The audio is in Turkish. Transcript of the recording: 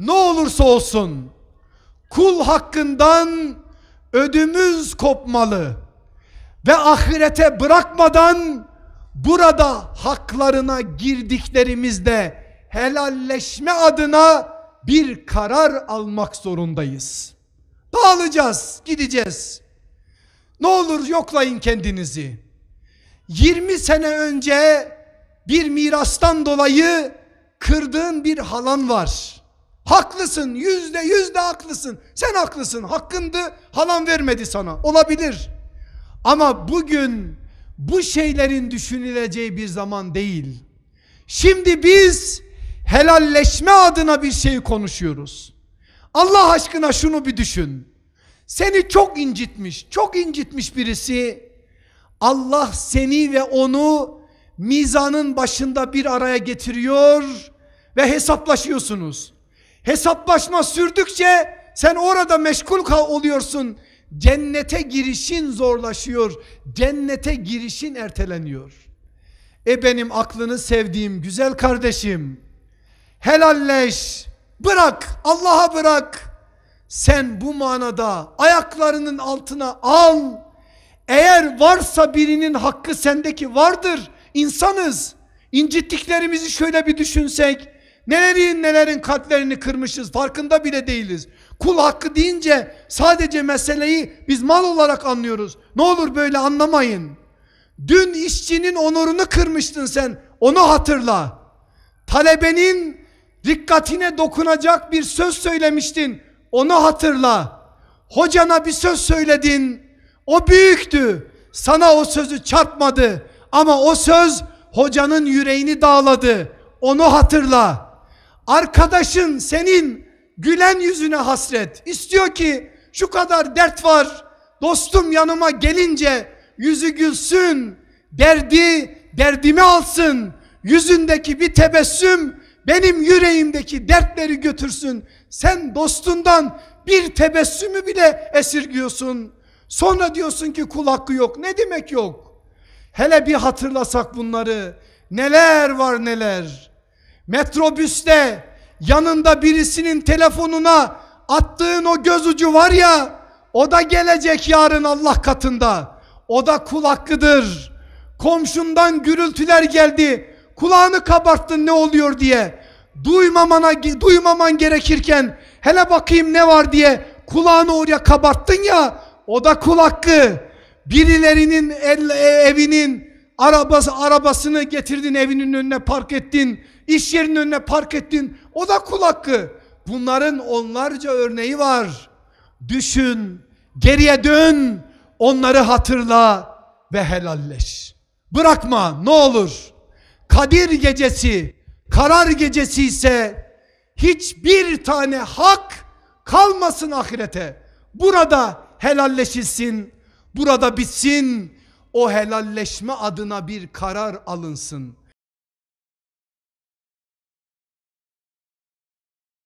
ne olursa olsun kul hakkından ödümüz kopmalı ve ahirete bırakmadan burada haklarına girdiklerimizde helalleşme adına bir karar almak zorundayız. Dağılacağız, gideceğiz. Ne olur yoklayın kendinizi. 20 sene önce bir mirastan dolayı kırdığın bir halan var. Haklısın, yüzde yüzde haklısın. Sen haklısın, hakkındı, halan vermedi sana. Olabilir. Ama bugün bu şeylerin düşünüleceği bir zaman değil. Şimdi biz helalleşme adına bir şey konuşuyoruz. Allah aşkına şunu bir düşün. Seni çok incitmiş, çok incitmiş birisi. Allah seni ve onu mizanın başında bir araya getiriyor ve hesaplaşıyorsunuz. Hesaplaşma sürdükçe sen orada meşgul oluyorsun. Cennete girişin zorlaşıyor. Cennete girişin erteleniyor. E benim aklını sevdiğim güzel kardeşim. Helalleş. Bırak. Allah'a bırak. Sen bu manada ayaklarının altına al. Eğer varsa birinin hakkı sendeki vardır. İnsanız. İncittiklerimizi şöyle bir düşünsek nelerin nelerin kalplerini kırmışız farkında bile değiliz. Kul hakkı deyince sadece meseleyi biz mal olarak anlıyoruz. Ne olur böyle anlamayın. Dün işçinin onurunu kırmıştın sen onu hatırla. Talebenin dikkatine dokunacak bir söz söylemiştin onu hatırla. Hocana bir söz söyledin o büyüktü sana o sözü çarpmadı ama o söz hocanın yüreğini dağladı onu hatırla. Arkadaşın senin gülen yüzüne hasret. İstiyor ki şu kadar dert var. Dostum yanıma gelince yüzü gülsün. Derdi derdimi alsın. Yüzündeki bir tebessüm benim yüreğimdeki dertleri götürsün. Sen dostundan bir tebessümü bile esirgiyorsun. Sonra diyorsun ki kul hakkı yok. Ne demek yok? Hele bir hatırlasak bunları. Neler var neler metrobüste yanında birisinin telefonuna attığın o göz ucu var ya o da gelecek yarın Allah katında. O da kul Komşundan gürültüler geldi. Kulağını kabarttın ne oluyor diye. Duymamana, duymaman gerekirken hele bakayım ne var diye kulağını oraya kabarttın ya o da kul Birilerinin el, e, evinin Arabası, arabasını getirdin evinin önüne park ettin. iş yerinin önüne park ettin. O da kul hakkı. Bunların onlarca örneği var. Düşün, geriye dön, onları hatırla ve helalleş. Bırakma ne olur. Kadir gecesi, karar gecesi ise hiçbir tane hak kalmasın ahirete. Burada helalleşilsin, burada bitsin, o helalleşme adına bir karar alınsın.